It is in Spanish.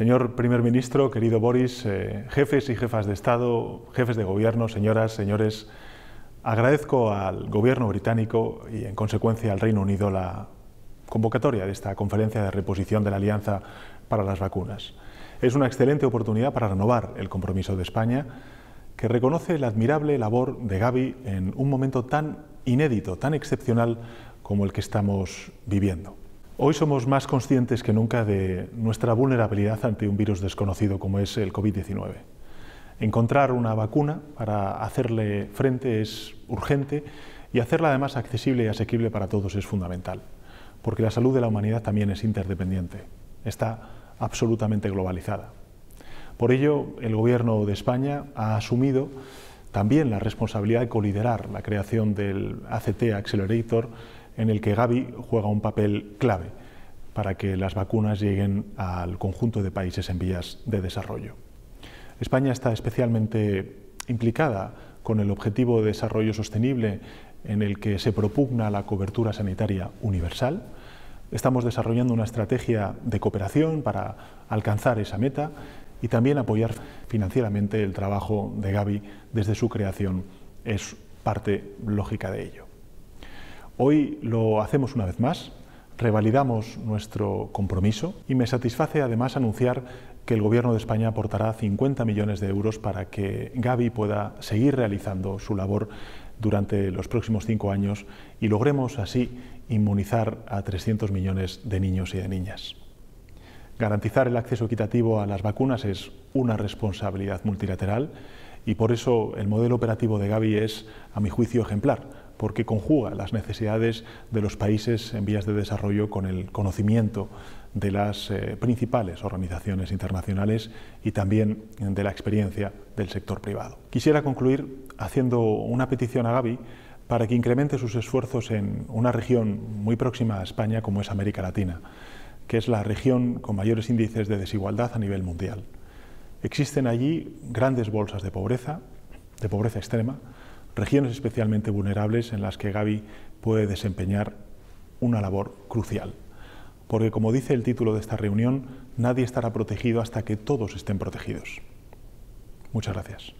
Señor Primer Ministro, querido Boris, eh, jefes y jefas de Estado, jefes de Gobierno, señoras, señores, agradezco al Gobierno británico y, en consecuencia, al Reino Unido la convocatoria de esta conferencia de reposición de la Alianza para las Vacunas. Es una excelente oportunidad para renovar el compromiso de España, que reconoce la admirable labor de Gavi en un momento tan inédito, tan excepcional como el que estamos viviendo. Hoy somos más conscientes que nunca de nuestra vulnerabilidad ante un virus desconocido como es el COVID-19. Encontrar una vacuna para hacerle frente es urgente y hacerla además accesible y asequible para todos es fundamental, porque la salud de la humanidad también es interdependiente, está absolutamente globalizada. Por ello, el Gobierno de España ha asumido también la responsabilidad de coliderar la creación del ACT Accelerator en el que Gavi juega un papel clave para que las vacunas lleguen al conjunto de países en vías de desarrollo. España está especialmente implicada con el objetivo de desarrollo sostenible en el que se propugna la cobertura sanitaria universal. Estamos desarrollando una estrategia de cooperación para alcanzar esa meta y también apoyar financieramente el trabajo de Gavi desde su creación es parte lógica de ello. Hoy lo hacemos una vez más, revalidamos nuestro compromiso y me satisface además anunciar que el Gobierno de España aportará 50 millones de euros para que Gavi pueda seguir realizando su labor durante los próximos cinco años y logremos así inmunizar a 300 millones de niños y de niñas. Garantizar el acceso equitativo a las vacunas es una responsabilidad multilateral y por eso el modelo operativo de Gavi es, a mi juicio, ejemplar porque conjuga las necesidades de los países en vías de desarrollo con el conocimiento de las eh, principales organizaciones internacionales y también de la experiencia del sector privado. Quisiera concluir haciendo una petición a Gaby para que incremente sus esfuerzos en una región muy próxima a España como es América Latina, que es la región con mayores índices de desigualdad a nivel mundial. Existen allí grandes bolsas de pobreza, de pobreza extrema, regiones especialmente vulnerables en las que Gaby puede desempeñar una labor crucial. Porque como dice el título de esta reunión, nadie estará protegido hasta que todos estén protegidos. Muchas gracias.